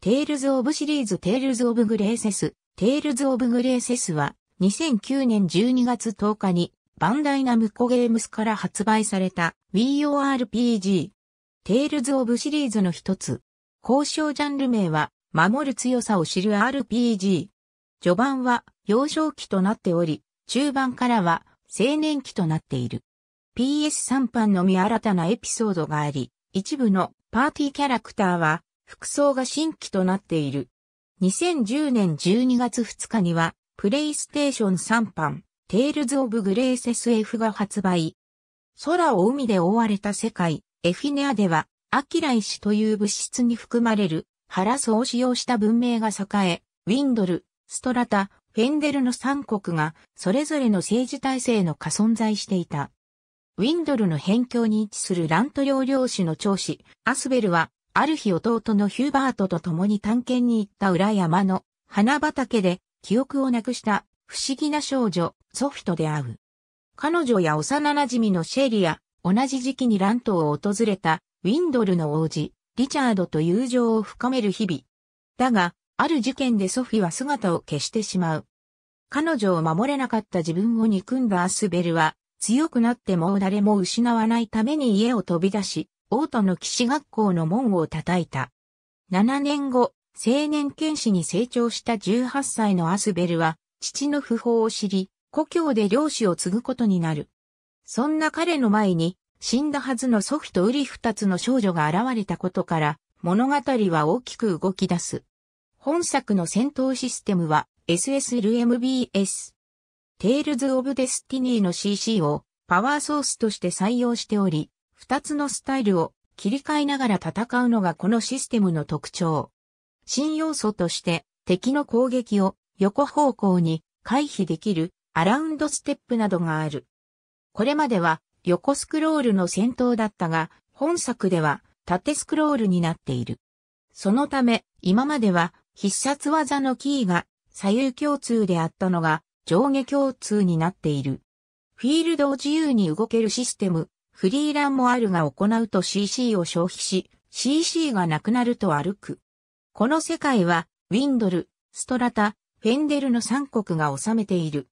テイルズ・オブ・シリーズテイルズ・オブ・グレーセス、テイルズ・オブ・グレーセスは2009年12月10日にバンダイナムコゲームスから発売された WeORPG。テイルズ・オブ・シリーズの一つ。交渉ジャンル名は守る強さを知る RPG。序盤は幼少期となっており、中盤からは青年期となっている。PS3 版のみ新たなエピソードがあり、一部のパーティーキャラクターは服装が新規となっている。2010年12月2日には、プレイステーション3版、テールズ・オブ・グレーセス F が発売。空を海で覆われた世界、エフィネアでは、アキライ氏という物質に含まれる、ハラスを使用した文明が栄え、ウィンドル、ストラタ、フェンデルの3国が、それぞれの政治体制の下存在していた。ウィンドルの辺境に位置するラント領領主の長子、アスベルは、ある日弟のヒューバートと共に探検に行った裏山の花畑で記憶をなくした不思議な少女、ソフィと出会う。彼女や幼馴染のシェリア、同じ時期にラントを訪れたウィンドルの王子、リチャードと友情を深める日々。だが、ある事件でソフィは姿を消してしまう。彼女を守れなかった自分を憎んだアスベルは、強くなっても誰も失わないために家を飛び出し、王都の騎士学校の門を叩いた。7年後、青年剣士に成長した18歳のアスベルは、父の訃報を知り、故郷で漁師を継ぐことになる。そんな彼の前に、死んだはずの祖父とウリ二つの少女が現れたことから、物語は大きく動き出す。本作の戦闘システムは SSLMBS。テールズ・オブ・デスティニーの CC をパワーソースとして採用しており、二つのスタイルを切り替えながら戦うのがこのシステムの特徴。新要素として敵の攻撃を横方向に回避できるアラウンドステップなどがある。これまでは横スクロールの戦闘だったが、本作では縦スクロールになっている。そのため、今までは必殺技のキーが左右共通であったのが上下共通になっている。フィールドを自由に動けるシステムフリーランもあるが行うと CC を消費し、CC がなくなると歩く。この世界は、ウィンドル、ストラタ、フェンデルの三国が治めている。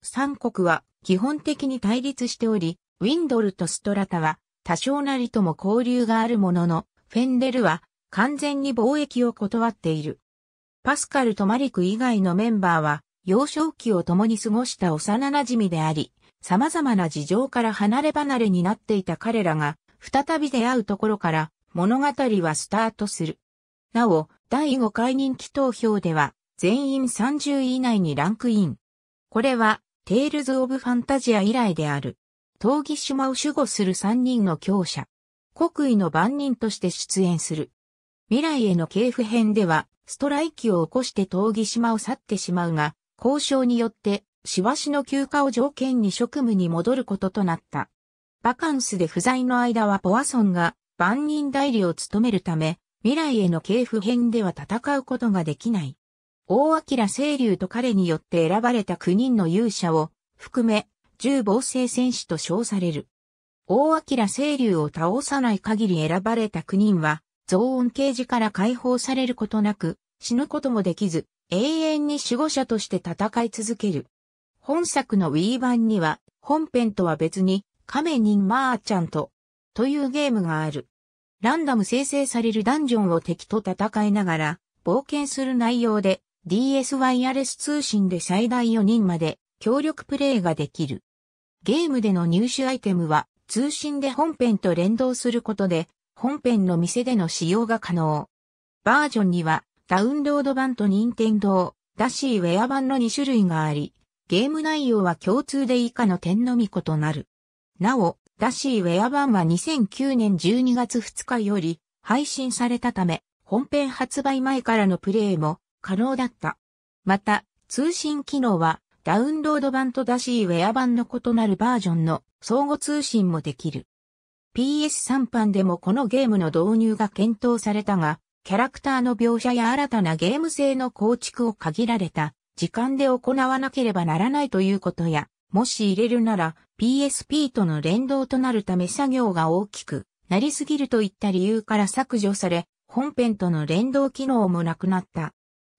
三国は基本的に対立しており、ウィンドルとストラタは多少なりとも交流があるものの、フェンデルは完全に貿易を断っている。パスカルとマリク以外のメンバーは幼少期を共に過ごした幼馴染であり、様々な事情から離れ離れになっていた彼らが、再び出会うところから物語はスタートする。なお、第5回人気投票では、全員30位以内にランクイン。これは、テイルズ・オブ・ファンタジア以来である。闘技島を守護する3人の強者。国威の番人として出演する。未来への系譜編では、ストライキを起こして闘技島を去ってしまうが、交渉によって師走の休暇を条件に職務に戻ることとなった。バカンスで不在の間はポワソンが万人代理を務めるため、未来への系譜編では戦うことができない。大明清流と彼によって選ばれた9人の勇者を含め、重防制戦士と称される。大明清流を倒さない限り選ばれた9人は、増音刑事から解放されることなく、死ぬこともできず、永遠に守護者として戦い続ける。本作の Wii 版には、本編とは別に、面人マーちゃんと、というゲームがある。ランダム生成されるダンジョンを敵と戦いながら、冒険する内容で、DS ワイヤレス通信で最大4人まで、協力プレイができる。ゲームでの入手アイテムは、通信で本編と連動することで、本編の店での使用が可能。バージョンには、ダウンロード版と任天堂、ダシーウェア版の2種類があり、ゲーム内容は共通で以下の点のみ異なる。なお、ダシーウェア版は2009年12月2日より配信されたため、本編発売前からのプレイも可能だった。また、通信機能はダウンロード版とダシーウェア版の異なるバージョンの相互通信もできる。PS3 版でもこのゲームの導入が検討されたが、キャラクターの描写や新たなゲーム性の構築を限られた時間で行わなければならないということや、もし入れるなら PSP との連動となるため作業が大きくなりすぎるといった理由から削除され、本編との連動機能もなくなった。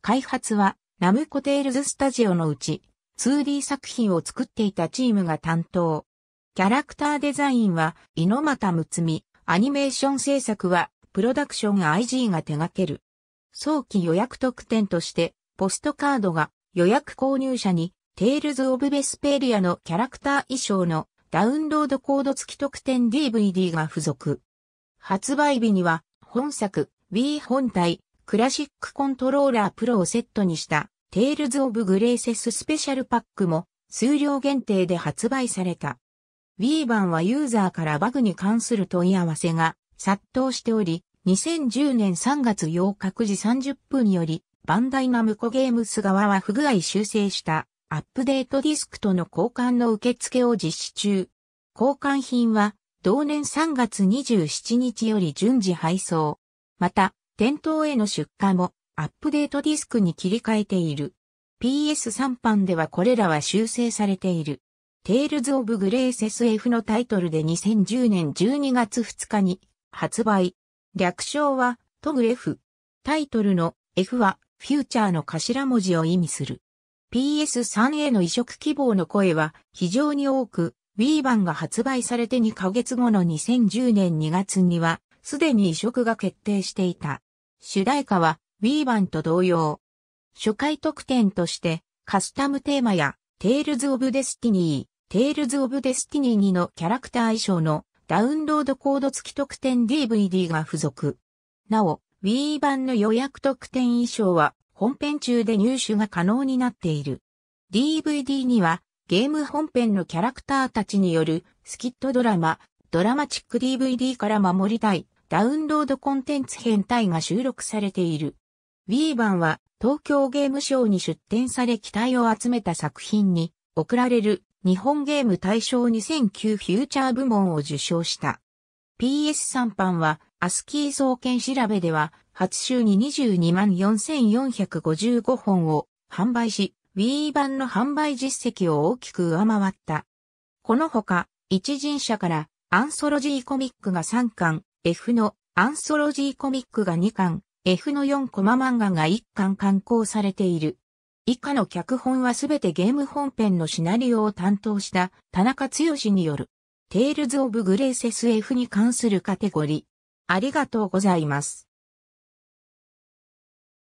開発はナムコテールズスタジオのうち 2D 作品を作っていたチームが担当。キャラクターデザインは猪俣睦美、アニメーション制作はプロダクション IG が手掛ける。早期予約特典としてポストカードが予約購入者に、テイルズ・オブ・ベスペリアのキャラクター衣装のダウンロードコード付き特典 DVD が付属。発売日には、本作、Wii 本体、クラシックコントローラープロをセットにした、テイルズ・オブ・グレイセススペシャルパックも、数量限定で発売された。Wii 版はユーザーからバグに関する問い合わせが殺到しており、2010年3月8日9時30分よりバンダイナムコゲームス側は不具合修正したアップデートディスクとの交換の受付を実施中。交換品は同年3月27日より順次配送。また、店頭への出荷もアップデートディスクに切り替えている。PS3 版ではこれらは修正されている。Tales of g r a c SF のタイトルで2010年12月2日に発売。略称はトグ F。タイトルの F はフューチャーの頭文字を意味する。PS3 への移植希望の声は非常に多く、Wii 版が発売されて2ヶ月後の2010年2月には、すでに移植が決定していた。主題歌は Wii 版と同様。初回特典として、カスタムテーマや、Tales of Destiny、Tales of Destiny 2のキャラクター衣装のダウンロードコード付き特典 DVD が付属。なお、Wii 版の予約特典衣装は本編中で入手が可能になっている。DVD にはゲーム本編のキャラクターたちによるスキットドラマ、ドラマチック DVD から守りたいダウンロードコンテンツ編隊が収録されている。Wii 版は東京ゲームショーに出展され期待を集めた作品に贈られる日本ゲーム大賞2009フューチャー部門を受賞した。PS3 版は、アスキー総研調べでは、初週に22万4455本を販売し、Wii 版の販売実績を大きく上回った。このほか、一人社からアンソロジーコミックが3巻、F のアンソロジーコミックが2巻、F の4コマ漫画が1巻刊行されている。以下の脚本はすべてゲーム本編のシナリオを担当した田中剛による。テールズ・オブ・グレイセス F に関するカテゴリー。ありがとうございます。